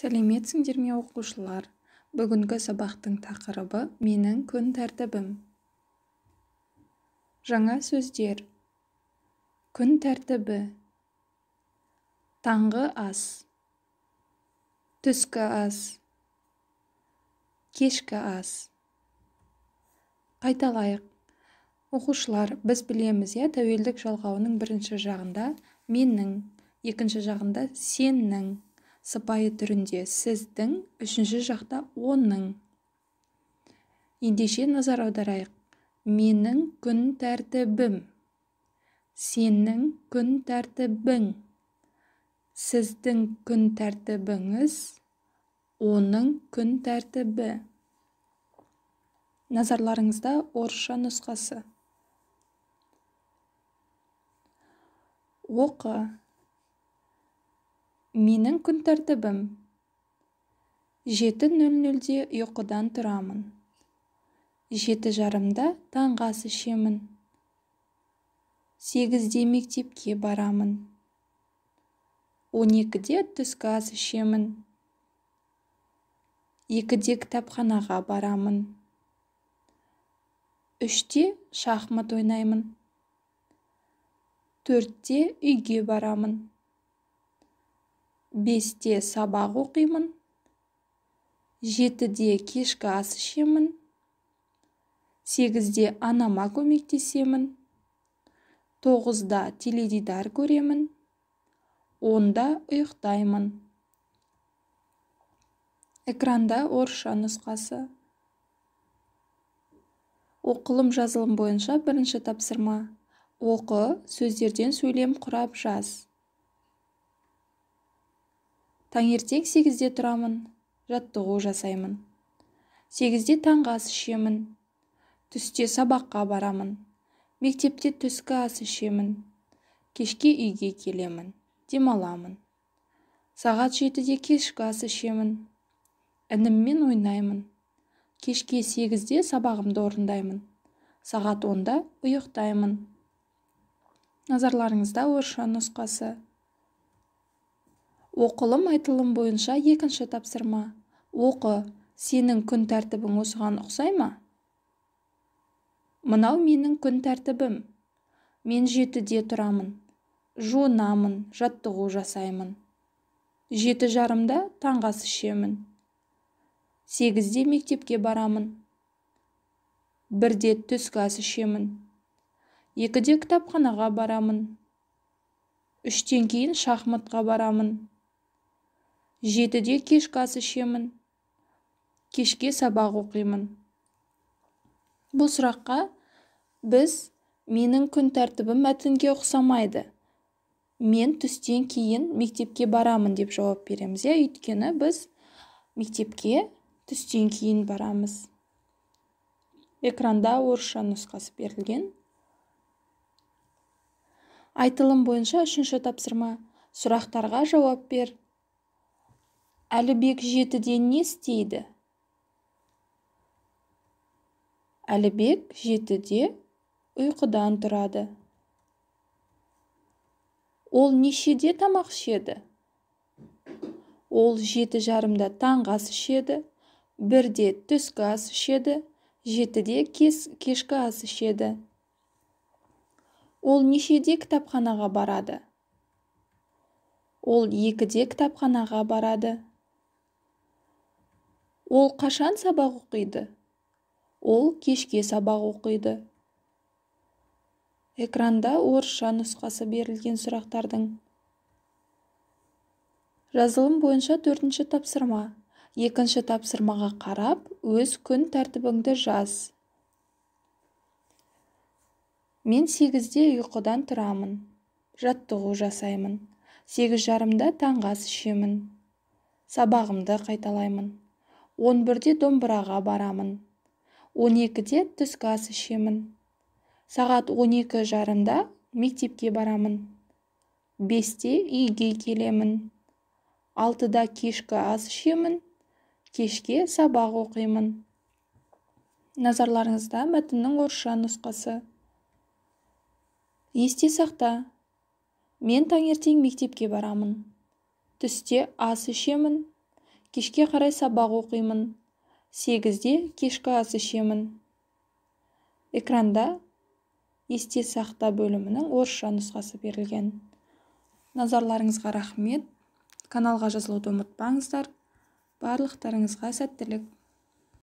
сәлеметсіңдер ме оқушылар бүгінгі сабақтың тақырыбы менің күн тәртібім жаңа сөздер күн тәртібі таңғы ас түскі ас кешкі ас қайталайық оқушылар біз білеміз иә тәуелдік жалғауының бірінші жағында менің екінші жағында сеннің сыпайы түрінде сіздің үшінші жақта оның ендеше назар аударайық менің күн тәртібім сенің күн тәртібің сіздің күн тәртібіңіз оның күн тәртібі назарларыңызда орысша нұсқасы оқы менің күн тәртібім жеті нөл нөлде ұйқыдан тұрамын жеті жарымда таңғы ас ішемін сегізде мектепке барамын он екіде түскі ас ішемін екіде кітапханаға барамын үште шахмат ойнаймын төртте үйге барамын бесте сабақ оқимын жетіде кешкі ас ішемін сегізде анама көмектесемін тоғызда теледидар көремін онда ұйықтаймын экранда орысша нұсқасы оқылым жазылым бойынша бірінші тапсырма оқы сөздерден сөйлем құрап жаз таңертең сегізде тұрамын жаттығу жасаймын сегізде таңғы ас ішемін түсте сабаққа барамын мектепте түскі ас ішемін кешке үйге келемін демаламын сағат жетіде кешкі ас ішемін ініммен ойнаймын кешке сегізде сабағымды орындаймын сағат онда ұйықтаймын назарларыңызда орысша нұсқасы оқылым айтылым бойынша екінші тапсырма оқы сенің күн тәртібің осыған ұқсай ма мынау менің күн тәртібім мен жетіде тұрамын жуынамын жаттығу жасаймын жеті жарымда таңғы ас ішемін сегізде мектепке барамын бірде түскі ас ішемін екіде кітапханаға барамын үштен кейін шахматқа барамын жетіде кешкі ас ішемін кешке сабақ оқимын бұл сұраққа біз менің күн тәртібім мәтінге ұқсамайды мен түстен кейін мектепке барамын деп жауап береміз иә өйткені біз мектепке түстен кейін барамыз экранда орысша нұсқасы берілген айтылым бойынша үшінші тапсырма сұрақтарға жауап бер әлібек жетіде не істейді әлібек жетіде ұйқыдан тұрады ол нешеде тамақ ішеді ол жеті жарымда таңғы ас ішеді бірде түскі ас ішеді жетіде кес, кешкі ас ішеді ол нешеде кітапханаға барады ол екіде кітапханаға барады ол қашан сабақ оқиды ол кешке сабақ оқиды экранда орысша нұсқасы берілген сұрақтардың жазылым бойынша төртінші тапсырма екінші тапсырмаға қарап өз күн тәртібіңді жаз мен сегізде ұйқыдан тұрамын жаттығу жасаймын сегіз жарымда таңғы ас ішемін сабағымды қайталаймын он бірде домбыраға барамын он екіде түскі ас ішемін сағат он екі жарымда мектепке барамын бесте үйге келемін 6 алтыда кешкі ас ішемін кешке сабақ оқимын назарларыңызда мәтіннің орысша нұсқасы есте сақта мен таңертең мектепке барамын түсте ас ішемін кешке қарай сабақ оқимын сегізде кешкі ас ішемін экранда есте сақта бөлімінің орысша нұсқасы берілген назарларыңызға рахмет каналға жазылуды ұмытпаңыздар барлықтарыңызға сәттілік